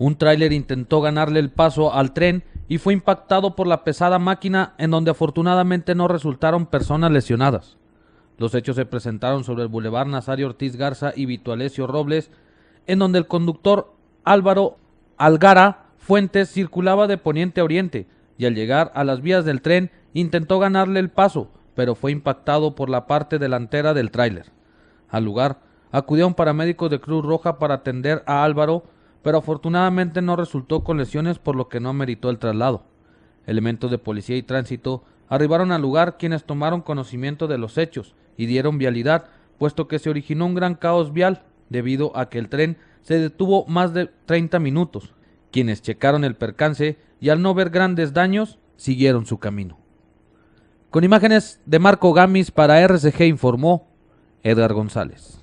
Un tráiler intentó ganarle el paso al tren y fue impactado por la pesada máquina en donde afortunadamente no resultaron personas lesionadas. Los hechos se presentaron sobre el bulevar Nazario Ortiz Garza y Vitualesio Robles, en donde el conductor Álvaro Algara Fuentes circulaba de poniente a oriente y al llegar a las vías del tren intentó ganarle el paso, pero fue impactado por la parte delantera del tráiler. Al lugar acudió un paramédico de Cruz Roja para atender a Álvaro, pero afortunadamente no resultó con lesiones por lo que no ameritó el traslado. Elementos de policía y tránsito arribaron al lugar quienes tomaron conocimiento de los hechos y dieron vialidad, puesto que se originó un gran caos vial debido a que el tren se detuvo más de 30 minutos. Quienes checaron el percance y al no ver grandes daños, siguieron su camino. Con imágenes de Marco Gamis para RCG informó Edgar González.